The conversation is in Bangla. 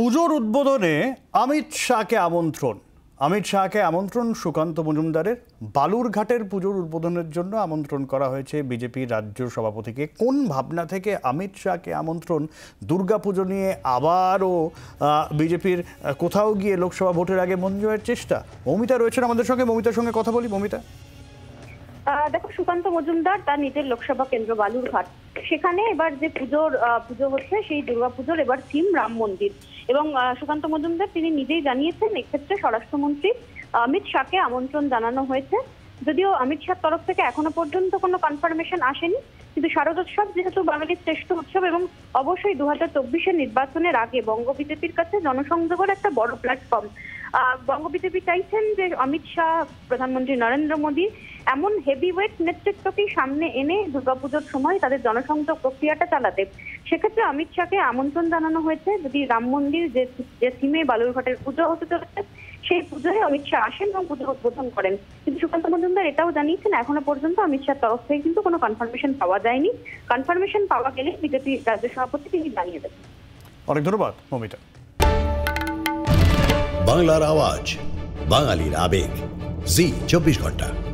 পুজোর উদ্বোধনে অমিত শাহকে আমন্ত্রণ অমিত শাহকে আমন্ত্রণ সুকান্ত মজুমদারের বালুরঘাটের পুজোর উদ্বোধনের জন্য আমন্ত্রণ করা হয়েছে বিজেপির রাজ্য সভাপতিকে কোন ভাবনা থেকে অমিত শাহকে আমন্ত্রণ দুর্গাপুজো নিয়ে আবারও বিজেপির কোথাও গিয়ে লোকসভা ভোটের আগে মঞ্জুরের চেষ্টা মমিতা রয়েছেন আমাদের সঙ্গে মমিতার সঙ্গে কথা বলি মমিতা দেখো সুকান্ত মজুমদার তার নিজের লোকসভা কেন্দ্র বালুরঘাট সেখানে এবার যে পুজোর পুজো হচ্ছে সেই দুর্গাপুজোর এবার থিম রাম মন্দির এবং সুকান্ত মজুমদার তিনি নিজেই জানিয়েছেন এক্ষেত্রে স্বরাষ্ট্রমন্ত্রী অমিত শাহকে আমন্ত্রণ জানানো হয়েছে যদিও অমিত শাহর তরফ থেকে এখনো পর্যন্ত কোনো কনফার্মেশন আসেনি কিন্তু শারদোৎসব যেহেতু বাঙালির শ্রেষ্ঠ উৎসব এবং অবশ্যই দু হাজার চব্বিশের নির্বাচনের আগে বঙ্গ বিজেপির কাছে জনসংযোগের একটা বড় প্ল্যাটফর্ম বঙ্গ বিজেপি চাইছেন যে অমিত শাহ প্রধানমন্ত্রী নরেন্দ্র মোদী এমন হেভিওয়েট নেতৃত্বকেই সামনে এনে দুর্গাপুজোর সময় তাদের জনসংযোগ প্রক্রিয়াটা চালাতে সেক্ষেত্রে অমিত শাহকে আমন্ত্রণ জানানো হয়েছে যদি রাম মন্দির যে থিমে বালুরঘাটের পুজো হতে চলেছে সেই পুজোয় অমিত শাহ আসেন এবং পুজো উদ্বোধন করেন কিন্তু সুকান্ত মজুমদার এটাও জানিয়েছেন এখনো পর্যন্ত অমিত শাহর তরফ থেকে কিন্তু কোনো কনফার্মেশন পাওয়া যায়নি কনফার্মেশন পাওয়া গেলে বিজেপি রাজ্য সভাপতি তিনি জানিয়ে দেবেন অনেক ধন্যবাদ মমিতা বাংলার আওয়াজ বাঙালির আবেগ জি চব্বিশ ঘন্টা